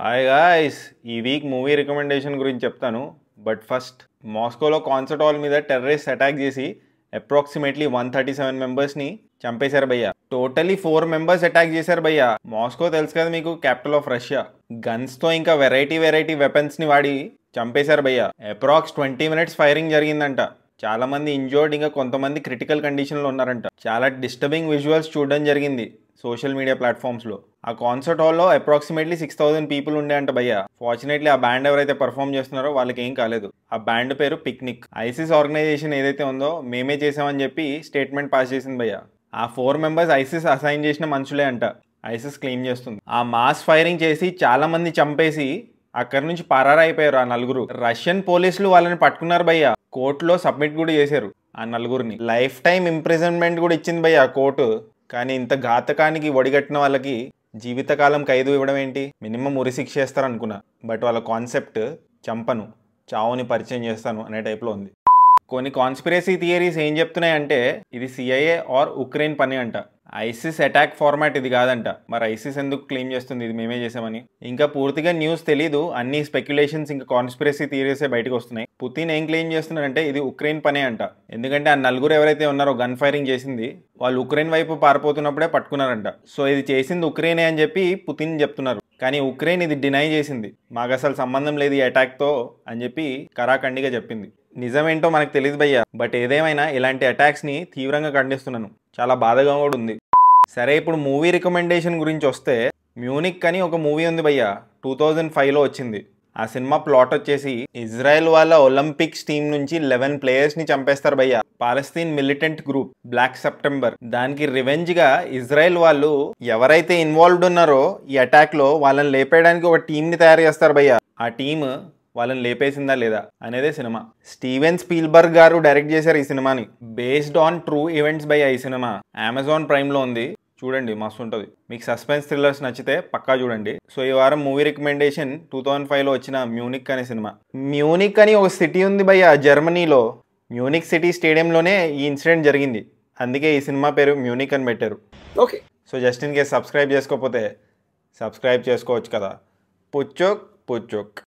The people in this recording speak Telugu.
హాయ్ గాయస్ ఈ వీక్ మూవీ రికమెండేషన్ గురించి చెప్తాను బట్ ఫస్ట్ మాస్కోలో కాన్సర్ట్ హాల్ మీద టెర్రరిస్ట్ అటాక్ చేసి అప్రాక్సిమేట్లీ వన్ థర్టీ సెవెన్ మెంబర్స్ని చంపేశారు భయ్య టోటలీ ఫోర్ మెంబర్స్ అటాక్ చేశారు భయ్య మాస్కో తెలుసు కదా మీకు క్యాపిటల్ ఆఫ్ రష్యా గన్స్తో ఇంకా వెరైటీ వెరైటీ వెపన్స్ని వాడి చంపేశారు భయ్య అప్రాక్స్ ట్వంటీ మినిట్స్ ఫైరింగ్ జరిగిందంట చాలా మంది ఇంజోర్డ్ ఇంకా కొంతమంది క్రిటికల్ కండిషన్లో ఉన్నారంట చాలా డిస్టర్బింగ్ విజువల్స్ చూడడం జరిగింది సోషల్ మీడియా ప్లాట్ఫామ్స్లో ఆ కాన్సర్ట్ హాల్లో అప్రాక్సిమేట్లీ సిక్స్ థౌసండ్ పీపుల్ ఉండే అంట భయ్య ఫార్చునేట్లీ ఆ బ్యాండ్ ఎవరైతే పర్ఫామ్ చేస్తున్నారో వాళ్ళకి ఏం కాలేదు ఆ బ్యాండ్ పేరు పిక్నిక్ ఐసిస్ ఆర్గనైజేషన్ ఏదైతే ఉందో మేమే చేసామని చెప్పి స్టేట్మెంట్ పాస్ చేసింది భయ్య ఆ ఫోర్ మెంబర్స్ ఐసిస్ అసైన్ చేసిన మనుషులే అంట ఐసిస్ క్లెయిమ్ చేస్తుంది ఆ మాస్ ఫైరింగ్ చేసి చాలా మంది చంపేసి అక్కడి నుంచి పరారైపోయారు ఆ నలుగురు రష్యన్ పోలీసులు వాళ్ళని పట్టుకున్నారు భయ్య కోర్టులో సబ్మిట్ కూడా చేశారు ఆ నలుగురిని లైఫ్ టైం ఇంప్రిజన్మెంట్ కూడా ఇచ్చింది భయ్య కోర్టు కానీ ఇంత ఘాతకానికి ఒడిగట్టిన వాళ్ళకి జీవితకాలం ఖైదు ఇవ్వడం ఏంటి మినిమం ఉరి శిక్ష అనుకున్నా బట్ వాళ్ళ కాన్సెప్ట్ చంపను చావుని పరిచయం చేస్తాను అనే టైప్లో ఉంది కొన్ని కాన్స్పిరసీ థియరీస్ ఏం చెప్తున్నాయంటే ఇది సిఐఏ ఆర్ ఉక్రెయిన్ పని అంట ఐసిస్ అటాక్ ఫార్మాట్ ఇది కాదంట మరి ఐసిస్ ఎందుకు క్లెయిమ్ చేస్తుంది ఇది మేమే చేసామని ఇంకా పూర్తిగా న్యూస్ తెలీదు అన్ని స్పెక్యులేషన్స్ ఇంకా కాన్స్పిరసీ థియరీసే బయటకు వస్తున్నాయి పుతిన్ ఏం క్లెయిమ్ చేస్తున్నారంటే ఇది ఉక్రెయిన్ పనే అంట ఎందుకంటే ఆ నలుగురు ఎవరైతే ఉన్నారో గన్ ఫైరింగ్ చేసింది వాళ్ళు ఉక్రెయిన్ వైపు పారిపోతున్నప్పుడే పట్టుకున్నారంట సో ఇది చేసింది ఉక్రెయినే అని చెప్పి పుతిన్ చెప్తున్నారు కానీ ఉక్రెయిన్ ఇది డినై చేసింది మాకు అసలు సంబంధం లేదు ఈ అటాక్తో అని చెప్పి కరాఖండిగా చెప్పింది నిజమేంటో మనకు తెలియదు భయ్య బట్ ఏదేమైనా ఇలాంటి అటాక్స్ని తీవ్రంగా ఖండిస్తున్నాను చాలా బాధగా కూడా ఉంది సరే ఇప్పుడు మూవీ రికమెండేషన్ గురించి వస్తే మ్యూనిక్ అని ఒక మూవీ ఉంది భయ్య టూ థౌజండ్ ఫైవ్లో వచ్చింది ఆ సినిమా ప్లాట్ వచ్చేసి ఇజ్రాయెల్ వాళ్ళ ఒలింపిక్స్ టీం నుంచి లెవెన్ ప్లేయర్స్ని చంపేస్తారు భయ్య Palestine militant group Black September దానికి రివెంజ్గా ఇజ్రాయెల్ వాళ్ళు ఎవరైతే ఇన్వాల్వ్డ్ ఉన్నారో ఈ అటాక్లో వాళ్ళని లేపేయడానికి ఒక ని తయారు చేస్తారు భయ్య ఆ టీమ్ వాళ్ళని లేపేసిందా లేదా అనేదే సినిమా స్టీవెన్ స్పీల్బర్గ్ గారు డైరెక్ట్ చేశారు ఈ సినిమాని based on true events by ఈ సినిమా అమెజాన్ ప్రైమ్లో ఉంది చూడండి మస్తు ఉంటుంది మీకు సస్పెన్స్ థ్రిల్లర్స్ నచ్చితే పక్కా చూడండి సో ఈ వారం మూవీ రికమెండేషన్ టూ థౌజండ్ ఫైవ్లో వచ్చిన మ్యూనిక్ అనే సినిమా మ్యూనిక్ అని ఒక సిటీ ఉంది భయ్య జర్మనీలో మ్యూనిక్ సిటీ స్టేడియంలోనే ఈ ఇన్సిడెంట్ జరిగింది అందుకే ఈ సినిమా పేరు మ్యూనిక్ అని పెట్టారు okay so just in case subscribe చేసుకోకపోతే సబ్స్క్రైబ్ చేసుకోవచ్చు కదా పుచ్చోక్ పుచ్చోక్